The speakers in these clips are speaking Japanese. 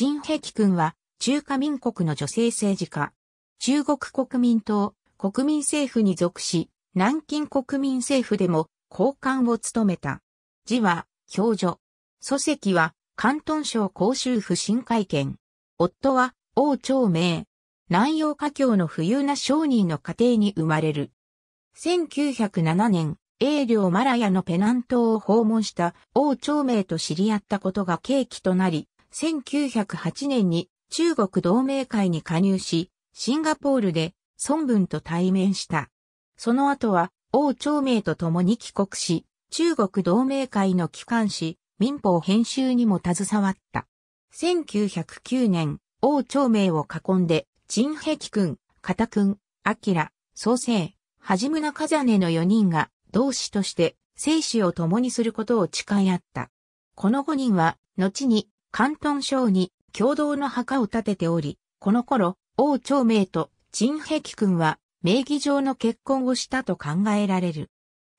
陳碧君は、中華民国の女性政治家。中国国民党、国民政府に属し、南京国民政府でも、高官を務めた。字は、教女。祖籍は、広東省広州府新会見。夫は、王朝明。南洋華僑の富裕な商人の家庭に生まれる。1907年、英領マラヤのペナン島を訪問した王朝明と知り合ったことが契機となり、1908年に中国同盟会に加入し、シンガポールで孫文と対面した。その後は王朝明と共に帰国し、中国同盟会の機関紙、民法編集にも携わった。1909年、王朝明を囲んで、陳碧君、片君、明、蘇生、はじむなかざねの4人が、同志として、生死を共にすることを誓い合った。この5人は、後に、関東省に共同の墓を建てており、この頃、王朝明と陳壁君は名義上の結婚をしたと考えられる。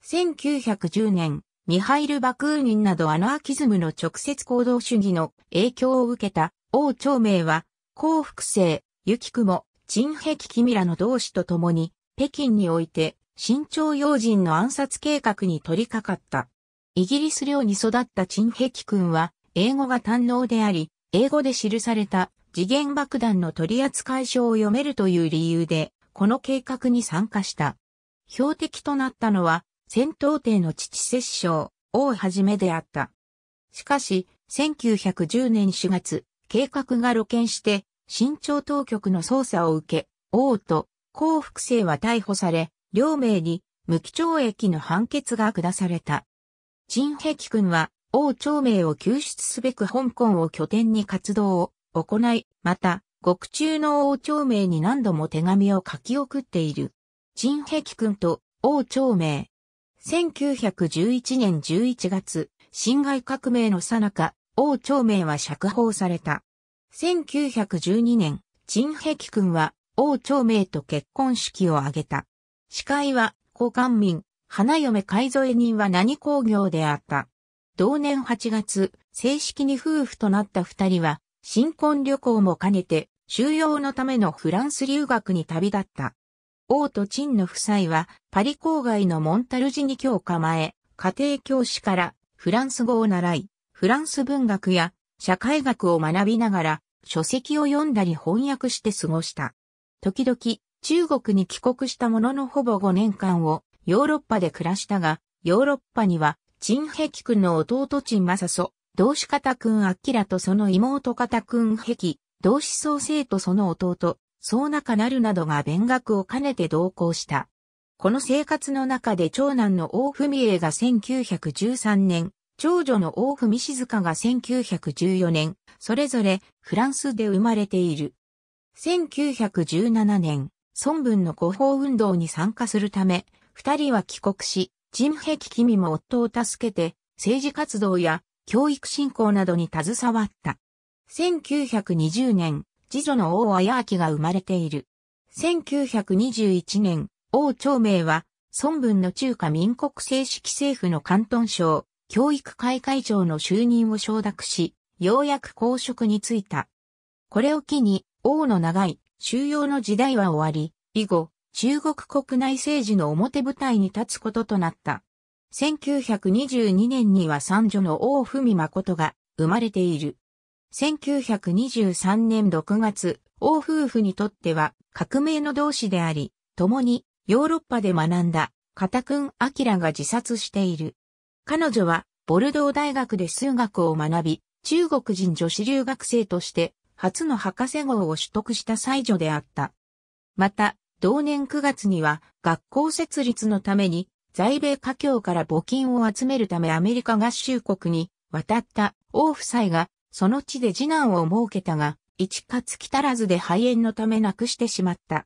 1910年、ミハイル・バクーニンなどアナーキズムの直接行動主義の影響を受けた王朝明は、幸福生、ゆきくも、陳壁君らの同志と共に、北京において、新朝要人の暗殺計画に取り掛かった。イギリス領に育った陳壁君は、英語が堪能であり、英語で記された次元爆弾の取扱書を読めるという理由で、この計画に参加した。標的となったのは、戦闘艇の父摂政、王はじめであった。しかし、1910年4月、計画が露見して、新潮当局の捜査を受け、王と幸福生は逮捕され、両名に無期懲役の判決が下された。陳碧君は王朝明を救出すべく香港を拠点に活動を行い、また、獄中の王朝明に何度も手紙を書き送っている。陳平君と王朝明。1911年11月、辛亥革命の最中、王朝明は釈放された。1912年、陳平君は王朝明と結婚式を挙げた。司会は、古官民、花嫁改造人は何工業であった。同年8月、正式に夫婦となった二人は、新婚旅行も兼ねて、収容のためのフランス留学に旅立った。王と陳の夫妻は、パリ郊外のモンタルジに居を構え、家庭教師からフランス語を習い、フランス文学や社会学を学びながら、書籍を読んだり翻訳して過ごした。時々、中国に帰国したもののほぼ5年間をヨーロッパで暮らしたが、ヨーロッパには陳碧君の弟陳正祖、同志方君明とその妹方君碧、同志創生とその弟、宗中なるなどが勉学を兼ねて同行した。この生活の中で長男の大文英が1913年、長女の大文静香が1914年、それぞれフランスで生まれている。1917年、孫文の広報運動に参加するため、二人は帰国し、人壁君も夫を助けて、政治活動や教育振興などに携わった。1920年、次女の王綾明が生まれている。1921年、王長明は、孫文の中華民国正式政府の関東省、教育会会長の就任を承諾し、ようやく公職に就いた。これを機に、王の長い、収容の時代は終わり、以後、中国国内政治の表舞台に立つこととなった。1922年には三女の王文誠が生まれている。1923年6月、王夫婦にとっては革命の同志であり、共にヨーロッパで学んだ片君明が自殺している。彼女はボルドー大学で数学を学び、中国人女子留学生として初の博士号を取得した才女であった。また、同年9月には学校設立のために在米華僑から募金を集めるためアメリカ合衆国に渡った王夫妻がその地で次男を設けたが、一か月足らずで肺炎のため亡くしてしまった。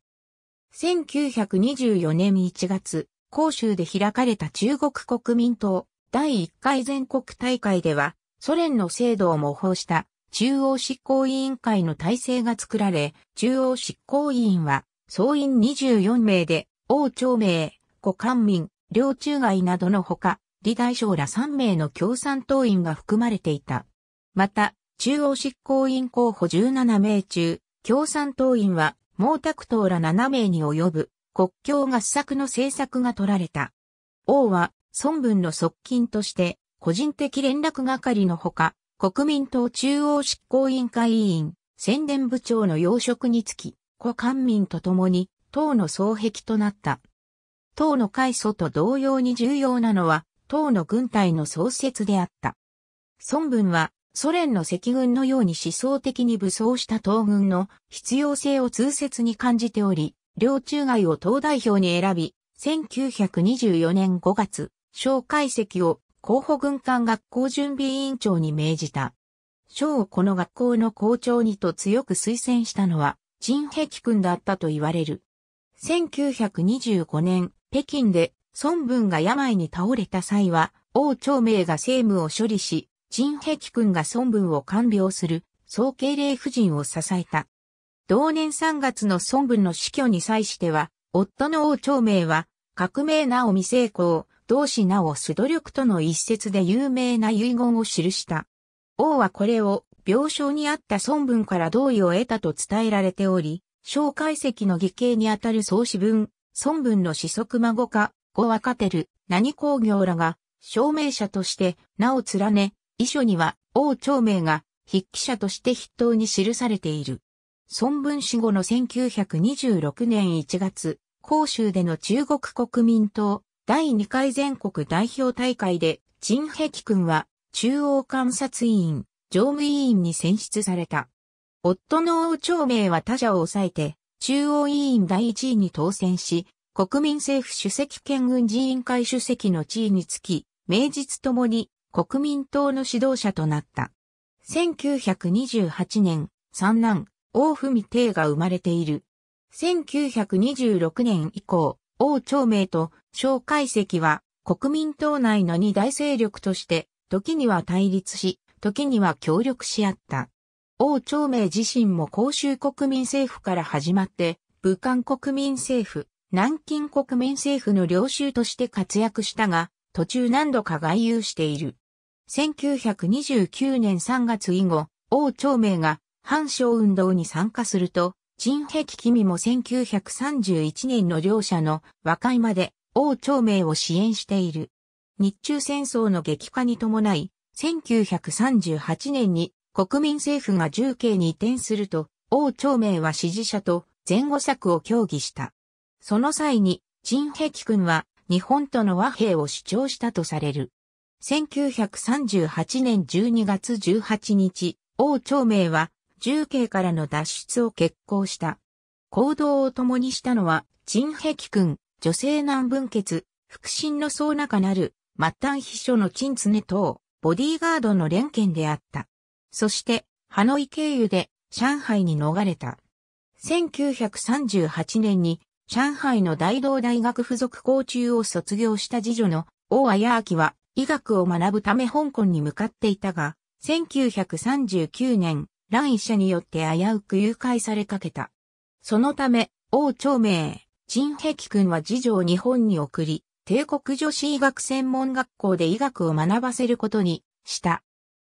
1924年1月、広州で開かれた中国国民党第1回全国大会では、ソ連の制度を模倣した中央執行委員会の体制が作られ、中央執行委員は総員24名で、王朝名、古官民、領中外などのほか、李大将ら3名の共産党員が含まれていた。また、中央執行委員候補17名中、共産党員は毛沢東ら7名に及ぶ国境合作の政策が取られた。王は孫文の側近として個人的連絡係のほか、国民党中央執行委員会委員、宣伝部長の要職につき、古官民と共に、党の双壁となった。党の開祖と同様に重要なのは、党の軍隊の創設であった。孫文は、ソ連の赤軍のように思想的に武装した東軍の必要性を痛切に感じており、両中外を党代表に選び、1924年5月、小海石を候補軍艦学校準備委員長に命じた。小をこの学校の校長にと強く推薦したのは、陳壁君だったと言われる。1925年、北京で孫文が病に倒れた際は、王朝明が政務を処理し、陳壁君が孫文を看病する、総慶礼夫人を支えた。同年3月の孫文の死去に際しては、夫の王朝明は、革命なお未成功、同志なお素努力との一節で有名な遺言を記した。王はこれを病床にあった孫文から同意を得たと伝えられており、小解析の義兄にあたる孫子文、孫文の子息孫か、後若てる、何工業らが、証明者として名を連ね、遺書には王長明が筆記者として筆頭に記されている。孫文死後の1926年1月、広州での中国国民党第2回全国代表大会で、陳碧君は中央監察委員、常務委員に選出された。夫の王長明は他者を抑えて、中央委員第一位に当選し、国民政府主席県軍人員会主席の地位につき、名実ともに国民党の指導者となった。1928年、三男、王文帝が生まれている。1926年以降、王長明と蒋介石は国民党内の二大勢力として、時には対立し、時には協力し合った。王長明自身も公衆国民政府から始まって、武漢国民政府、南京国民政府の領収として活躍したが、途中何度か外遊している。1929年3月以後、王長明が反省運動に参加すると、陳壁君も1931年の両者の和解まで王長明を支援している。日中戦争の激化に伴い、1938年に国民政府が重慶に移転すると、王朝明は支持者と前後策を協議した。その際に、陳平君は日本との和平を主張したとされる。1938年12月18日、王朝明は重慶からの脱出を決行した。行動を共にしたのは、陳平君、女性難分決、腹心の層中なる、末端秘書の陳常等。ボディーガードの連剣であった。そして、ハノイ経由で上海に逃れた。1938年に上海の大道大学附属校中を卒業した次女の大綾明は医学を学ぶため香港に向かっていたが、1939年、乱医者によって危うく誘拐されかけた。そのため、王長明、陳碧君は次女を日本に送り、帝国女子医学専門学校で医学を学ばせることにした。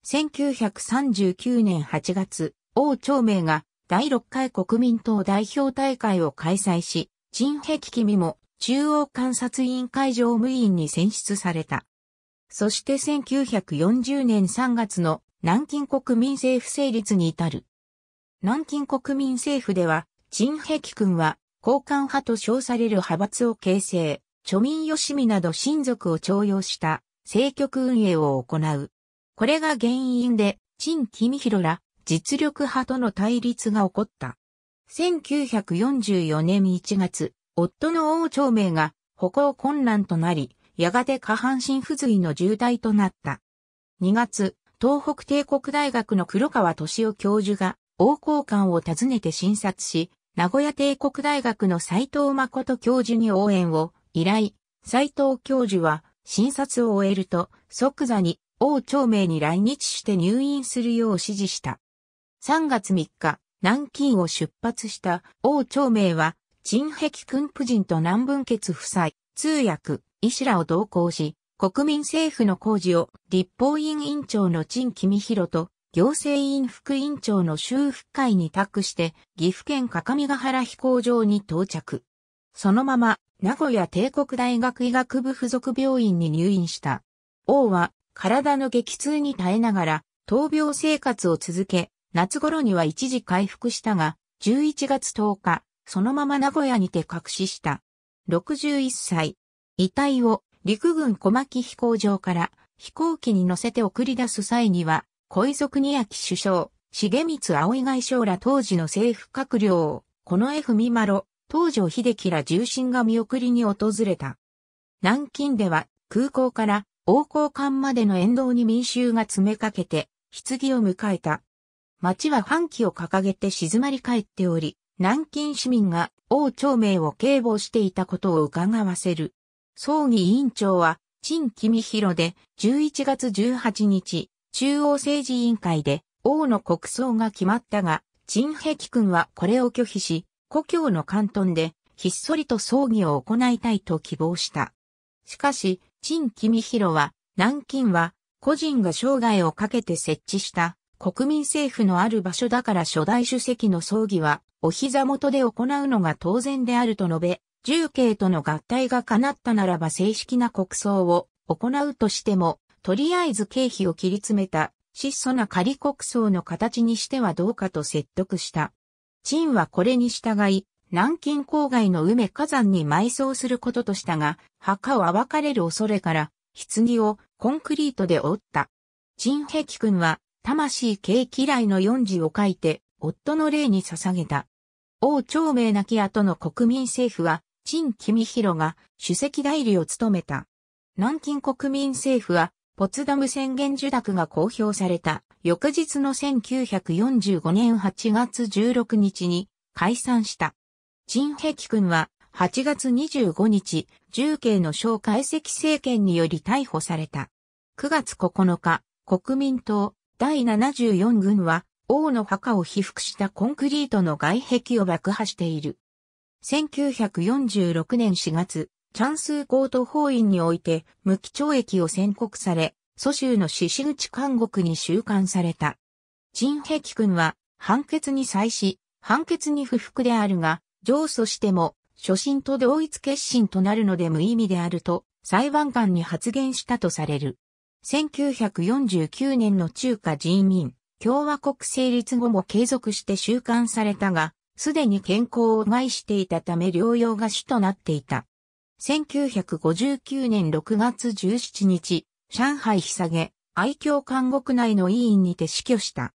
1939年8月、王長明が第6回国民党代表大会を開催し、陳碧君も中央観察委員会常務委員に選出された。そして1940年3月の南京国民政府成立に至る。南京国民政府では、陳碧君は、交換派と称される派閥を形成。庶民よしみなど親族を徴用した政局運営を行う。これが原因で、陳君博ら実力派との対立が起こった。1944年1月、夫の王朝明が歩行困難となり、やがて下半身不随の重体となった。2月、東北帝国大学の黒川敏夫教授が、王公館を訪ねて診察し、名古屋帝国大学の斎藤誠教授に応援を以来、斎藤教授は診察を終えると即座に王朝明に来日して入院するよう指示した。3月3日、南京を出発した王朝明は、陳壁君夫人と南文傑夫妻、通訳、医師らを同行し、国民政府の工事を立法院委員長の陳公博と行政院副委員長の修復会に託して岐阜県各務原飛行場に到着。そのまま名古屋帝国大学医学部附属病院に入院した。王は体の激痛に耐えながら闘病生活を続け、夏頃には一時回復したが、11月10日、そのまま名古屋にて隠死した。61歳。遺体を陸軍小牧飛行場から飛行機に乗せて送り出す際には、小泉国明首相、重光葵外相ら当時の政府閣僚を、この F まろ。東条秀樹ら重臣が見送りに訪れた。南京では空港から王公館までの沿道に民衆が詰めかけて、棺を迎えた。町は反旗を掲げて静まり返っており、南京市民が王朝明を警護していたことを伺わせる。葬儀委員長は、陳君広で、11月18日、中央政治委員会で、王の国葬が決まったが、陳碧君はこれを拒否し、故郷の関東で、ひっそりと葬儀を行いたいと希望した。しかし、陳公広は、南京は、個人が生涯をかけて設置した国民政府のある場所だから初代主席の葬儀は、お膝元で行うのが当然であると述べ、重慶との合体が叶ったならば正式な国葬を行うとしても、とりあえず経費を切り詰めた質素な仮国葬の形にしてはどうかと説得した。陳はこれに従い、南京郊外の梅火山に埋葬することとしたが、墓を暴かれる恐れから、棺をコンクリートで覆った。陳壁君は、魂系嫌いの四字を書いて、夫の霊に捧げた。王朝明亡き後の国民政府は、陳君広が主席代理を務めた。南京国民政府は、ポツダム宣言受諾が公表された。翌日の1945年8月16日に解散した。陳碧君は8月25日、重慶の小解析政権により逮捕された。9月9日、国民党第74軍は王の墓を被覆したコンクリートの外壁を爆破している。1946年4月、チャンスーコート法院において無期懲役を宣告され、蘇州の獅子口監獄に収監された。陳碧君は判決に際し、判決に不服であるが、上訴しても、初心と同一決心となるので無意味であると、裁判官に発言したとされる。1949年の中華人民共和国成立後も継続して収監されたが、すでに健康を害していたため療養が主となっていた。1959年6月17日、上海下げ、愛嬌監獄内の委員にて死去した。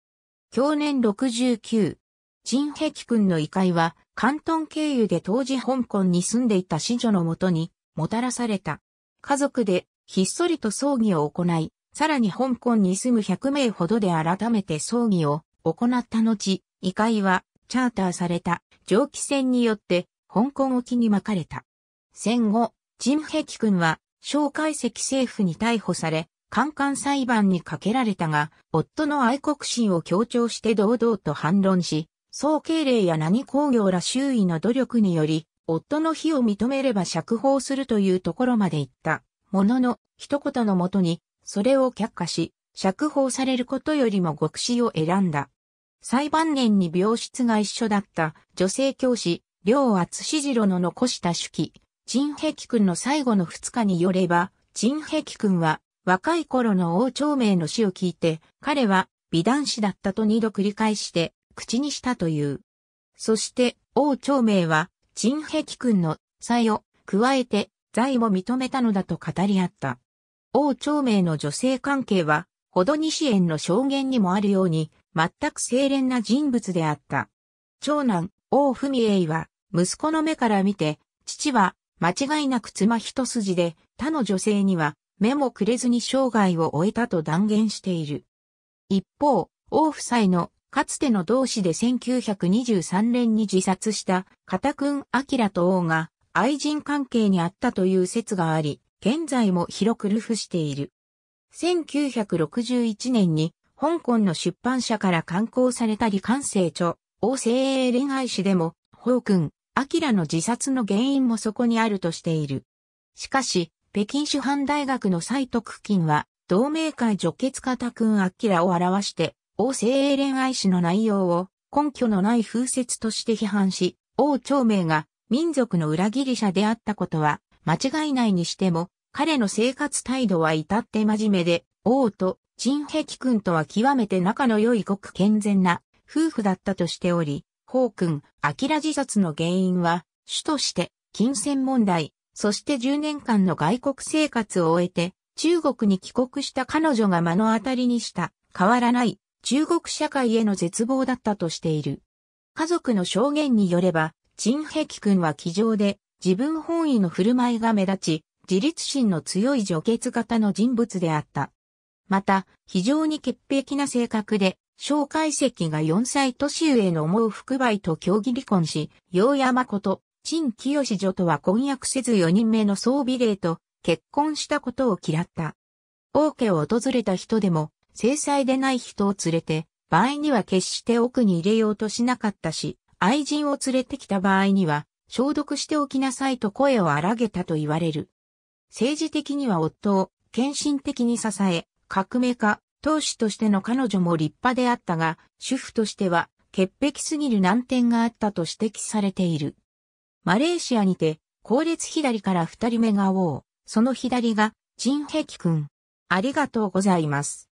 去年69、陳平君の遺骸は、関東経由で当時香港に住んでいた子女のもとに、もたらされた。家族で、ひっそりと葬儀を行い、さらに香港に住む100名ほどで改めて葬儀を行った後、遺骸は、チャーターされた、蒸気船によって、香港沖に巻かれた。戦後、陳平君は、蒋介石政府に逮捕され、官官裁判にかけられたが、夫の愛国心を強調して堂々と反論し、総敬礼や何工業ら周囲の努力により、夫の非を認めれば釈放するというところまで行った。ものの、一言のもとに、それを却下し、釈放されることよりも極死を選んだ。裁判年に病室が一緒だった女性教師、両厚志次郎の残した手記、陳碧君の最後の2日によれば、陳碧君は若い頃の王朝明の死を聞いて、彼は美男子だったと二度繰り返して口にしたという。そして王朝明は陳碧君の才を加えて財を認めたのだと語り合った。王朝明の女性関係は、ほど西園の証言にもあるように、全く清廉な人物であった。長男、王文栄は、息子の目から見て、父は間違いなく妻一筋で、他の女性には目もくれずに生涯を終えたと断言している。一方、王夫妻のかつての同志で1923年に自殺した片君明と王が愛人関係にあったという説があり、現在も広く流布している。1961年に香港の出版社から刊行された李関成著、王政英恋愛史でも、宝君、アキラの自殺の原因もそこにあるとしている。しかし、北京師範大学の蔡徳金は、同盟会除血型んアキラを表して、王政英恋愛史の内容を根拠のない風説として批判し、王長明が民族の裏切り者であったことは間違いないにしても、彼の生活態度は至って真面目で、王と陳壁君とは極めて仲の良いごく健全な夫婦だったとしており、ホー君、アキラ自殺の原因は、主として、金銭問題、そして10年間の外国生活を終えて、中国に帰国した彼女が目の当たりにした、変わらない、中国社会への絶望だったとしている。家族の証言によれば、陳碧君は気丈で、自分本位の振る舞いが目立ち、自立心の強い女傑型の人物であった。また、非常に潔癖な性格で、小解石が4歳年上の思う福梅と協議離婚し、洋山こと、陳清女とは婚約せず4人目の総美霊と結婚したことを嫌った。王家を訪れた人でも、制裁でない人を連れて、場合には決して奥に入れようとしなかったし、愛人を連れてきた場合には、消毒しておきなさいと声を荒げたと言われる。政治的には夫を献身的に支え、革命家、当主としての彼女も立派であったが、主婦としては、潔癖すぎる難点があったと指摘されている。マレーシアにて、後列左から二人目が王、その左が、陳平君。ありがとうございます。